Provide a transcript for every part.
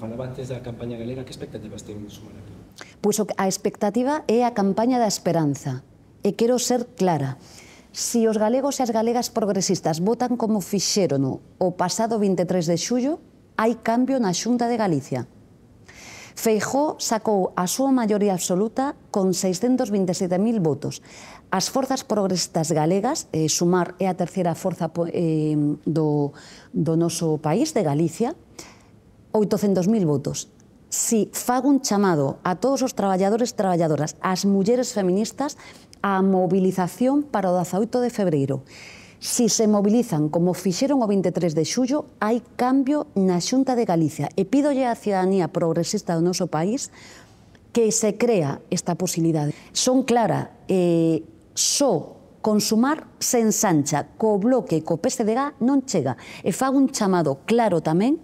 falaba antes da campaña galega, que expectativas ten sumar aquí? Pois a expectativa é a campaña da esperanza, e quero ser clara. Si os galegos e as galegas progresistas votan como fixeron o pasado 23 de xullo, hai cambio na Xunta de Galicia. Feijó sacou a súa maioría absoluta con 627.000 votos. As forzas progresistas galegas, eh, Sumar é a terceira forza eh, do, do noso país, de Galicia, 800.000 votos. Si fago un chamado a todos os traballadores e traballadoras, ás mulleres feministas, a mobilización para o 18 de febreiro. Si se mobilizan como fixeron o 23 de xullo, hai cambio na Xunta de Galicia e pídolle á ciudadanía progresista do noso país que se crea esta posibilidade. Son clara, eh, só con sumar se ensancha, co bloque, co PSDG non chega. E fago un chamado claro tamén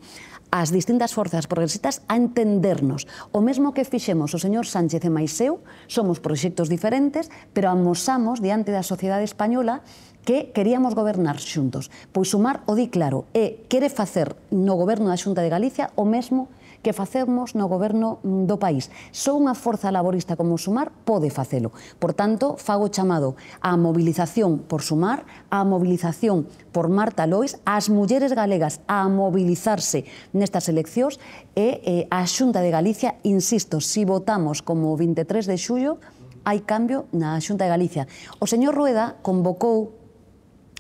as distintas forzas progresistas a entendernos. O mesmo que fixemos o señor Sánchez e Maiseu, somos proxectos diferentes, pero amosamos diante da sociedade española que queríamos gobernar xuntos. Pois sumar o di claro e quere facer no goberno da Xunta de Galicia o mesmo que que facemos no goberno do país. Só unha forza laborista como Sumar pode facelo. Por tanto, fago chamado á mobilización por Sumar, á mobilización por Marta Lois, ás mulleres galegas a mobilizarse nestas eleccións e eh, a Xunta de Galicia, insisto, si votamos como 23 de xullo, hai cambio na Xunta de Galicia. O señor Rueda convocou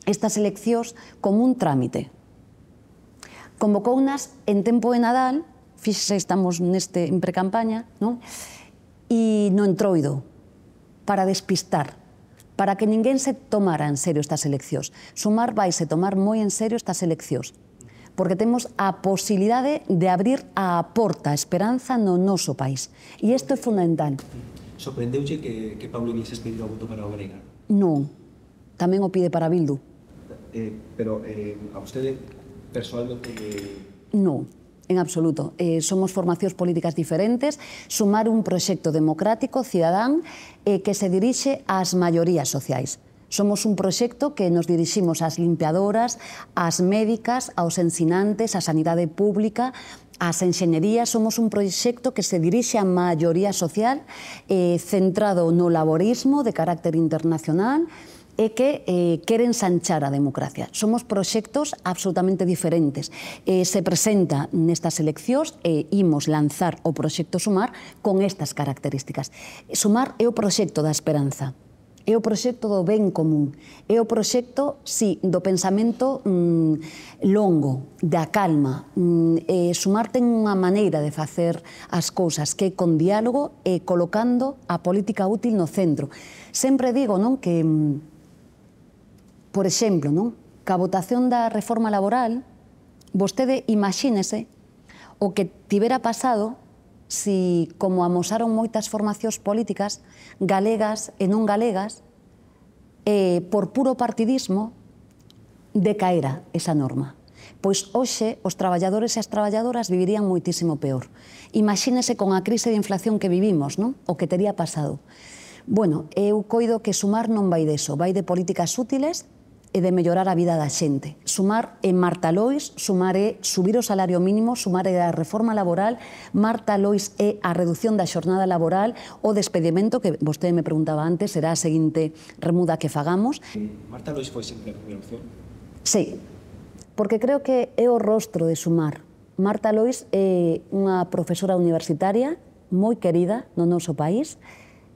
estas eleccións como un trámite. Convocounas en tempo de Nadal fixe, estamos neste en precampaña, non? E no entroido, para despistar, para que ninguén se tomara en serio estas eleccións. Sumar vaise tomar moi en serio estas eleccións, porque temos a posibilidade de abrir a porta a esperanza no noso país. E isto é fundamental. Sorprendeuche que, que Pablo Iglesias pedira o voto para o Grega? Non, tamén o pide para Bildu. Eh, pero eh, a vostede personalmente... Eh... Non, en absoluto. Eh, somos formacións políticas diferentes, sumar un proxecto democrático, cidadán, eh, que se dirixe ás maiorías sociais. Somos un proxecto que nos diriximos ás limpiadoras, ás médicas, aos ensinantes, á sanidade pública, As enxeñerías somos un proxecto que se dirixe á maioría social eh, centrado no laborismo de carácter internacional, é que eh, queren sanchar a democracia. Somos proxectos absolutamente diferentes. Eh, se presenta nestas eleccións e eh, imos lanzar o proxecto Sumar con estas características. Sumar é o proxecto da esperanza, é o proxecto do ben común, é o proxecto, sí, do pensamento mm, longo, da calma. Mm, e eh, sumar ten unha maneira de facer as cousas que é con diálogo e colocando a política útil no centro. Sempre digo non que mm, por exemplo, non? Ca votación da reforma laboral, vostede imagínese o que tibera pasado si, como amosaron moitas formacións políticas, galegas e non galegas, eh, por puro partidismo, decaera esa norma. Pois hoxe os traballadores e as traballadoras vivirían moitísimo peor. Imagínese con a crise de inflación que vivimos, non? o que tería pasado. Bueno, eu coido que sumar non vai deso, vai de políticas útiles e de mellorar a vida da xente. Sumar é Marta Lois, sumar é subir o salario mínimo, sumar é a reforma laboral, Marta Lois é a reducción da xornada laboral, o despedimento, que vostede me preguntaba antes, será a seguinte remuda que fagamos. Marta Lois foi sempre a primeira opción? Sí, porque creo que é o rostro de sumar. Marta Lois é unha profesora universitaria moi querida no noso país,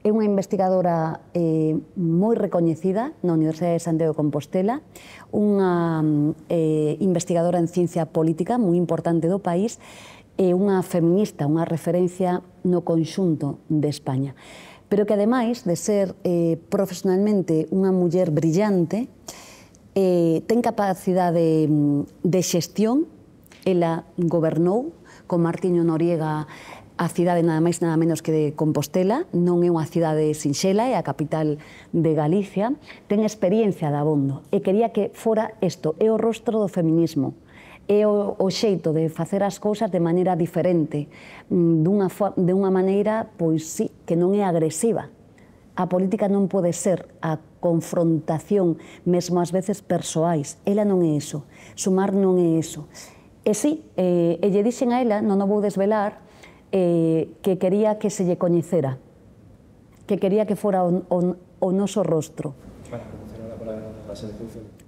É unha investigadora eh, moi recoñecida na Universidade de Santiago de Compostela, unha eh, investigadora en ciencia política moi importante do país e unha feminista, unha referencia no conxunto de España. Pero que ademais de ser eh, profesionalmente unha muller brillante, eh, ten capacidade de, mm, de xestión, ela gobernou con Martiño Noriega A cidade nada máis nada menos que de Compostela, non é unha cidade sinxela, é a capital de Galicia, ten experiencia de abondo e quería que fora isto, é o rostro do feminismo é o, o xeito de facer as cousas de maneira diferente, mm, dunha, de unha maneira, pois sí, que non é agresiva. A política non pode ser a confrontación, mesmo ás veces persoais. Ela non é iso. Sumar non é iso. E sí, eh, e lle dixen a ela, non o vou desvelar, eh, que quería que se lle coñecera, que quería que fora o, o, o noso rostro.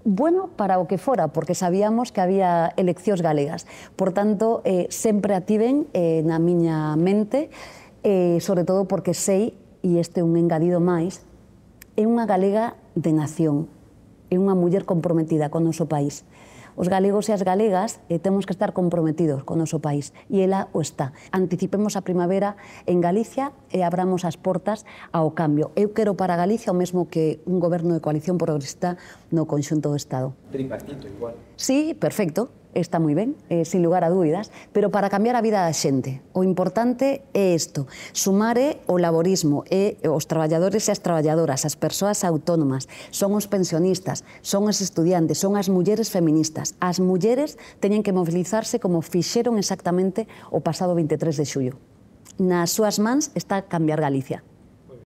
Bueno, para o que fora, porque sabíamos que había eleccións galegas. Por tanto, eh, sempre ativen eh, na miña mente, eh, sobre todo porque sei, e este é un engadido máis, é unha galega de nación, é unha muller comprometida con o noso país. Os galegos e as galegas eh, temos que estar comprometidos con o noso país e ela o está. Anticipemos a primavera en Galicia e abramos as portas ao cambio. Eu quero para Galicia o mesmo que un goberno de coalición progresista no conxunto do Estado. Tripartito igual. Sí, perfecto está moi ben, eh, sin lugar a dúbidas, pero para cambiar a vida da xente. O importante é isto, sumar é o laborismo, é os traballadores e as traballadoras, as persoas autónomas, son os pensionistas, son os estudiantes, son as mulleres feministas. As mulleres teñen que mobilizarse como fixeron exactamente o pasado 23 de xullo. Nas súas mans está cambiar Galicia.